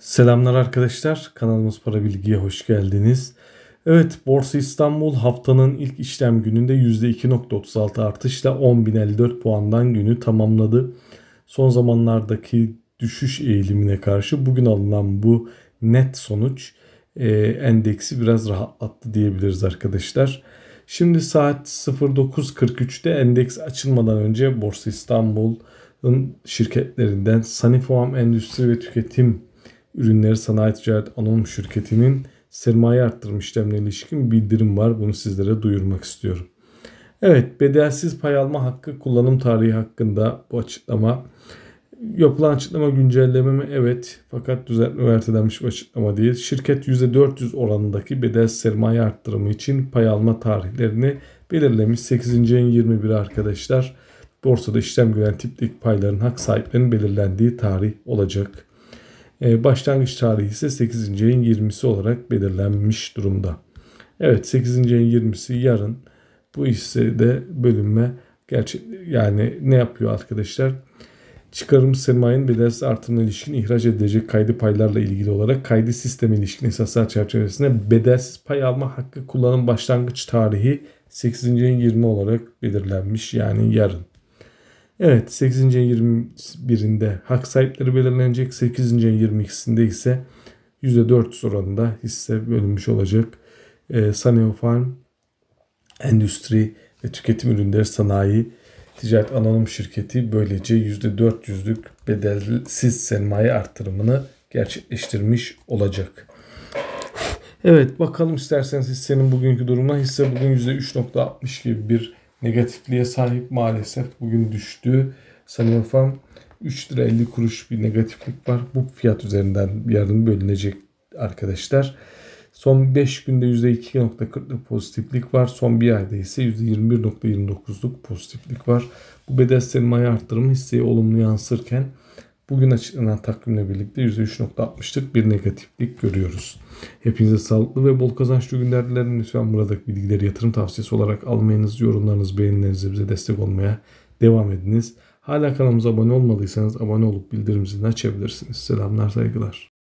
Selamlar arkadaşlar. Kanalımız Para Bilgi'ye hoş geldiniz. Evet Borsa İstanbul haftanın ilk işlem gününde %2.36 artışla 10.054 puandan günü tamamladı. Son zamanlardaki düşüş eğilimine karşı bugün alınan bu net sonuç e, endeksi biraz rahatlattı diyebiliriz arkadaşlar. Şimdi saat 09.43'te endeks açılmadan önce Borsa İstanbul'un şirketlerinden Sanifoam Endüstri ve Tüketim ürünleri sanayi ticaret anonim şirketinin sermaye arttırım işlemine ilişkin bildirim var. Bunu sizlere duyurmak istiyorum. Evet bedelsiz pay alma hakkı kullanım tarihi hakkında bu açıklama. Yapılan açıklama güncelleme mi? Evet. Fakat düzeltme ve bir açıklama değil. Şirket %400 oranındaki bedel sermaye arttırımı için pay alma tarihlerini belirlemiş. 8. ayın 21 arkadaşlar. Borsada işlem gören tiplik payların hak sahiplerinin belirlendiği tarih olacak. Ee, başlangıç tarihi ise 8. ayın 20'si olarak belirlenmiş durumda. Evet 8. ayın 20'si yarın. Bu hissede bölünme gerçi yani ne yapıyor arkadaşlar? Çıkarım sermayenin bedelsiz artımına ilişkin ihraç edilecek kaydı paylarla ilgili olarak kaydı sisteme ilişkin esaslar çerçevesinde bedelsiz pay alma hakkı kullanım başlangıç tarihi 8. ayın 20 olarak belirlenmiş yani yarın. Evet 8. 21'inde hak sahipleri belirlenecek. 8. 22'sinde ise %400 oranında hisse bölünmüş olacak. E, ee, Saneo Farm, Endüstri ve Tüketim Ürünleri Sanayi Ticaret Anonim Şirketi böylece %400'lük bedelsiz sermaye arttırımını gerçekleştirmiş olacak. Evet bakalım isterseniz hissenin bugünkü durumuna. Hisse bugün %3.60 gibi bir negatifliğe sahip maalesef. Bugün düştü. Sanıyorsam 3 lira 50 kuruş bir negatiflik var. Bu fiyat üzerinden yarın bölünecek arkadaşlar. Son 5 günde 2.40 pozitiflik var. Son bir ayda ise %21.29'luk pozitiflik var. Bu bedel sermaye arttırımı hisseye olumlu yansırken Bugün açıklanan takvimle birlikte %3.60'lık bir negatiflik görüyoruz. Hepinize sağlıklı ve bol kazançlı günler dilerim. Lütfen buradaki bilgileri yatırım tavsiyesi olarak almayınız. Yorumlarınız, beğenilerinize bize destek olmaya devam ediniz. Hala kanalımıza abone olmadıysanız abone olup bildirim zilini açabilirsiniz. Selamlar, saygılar.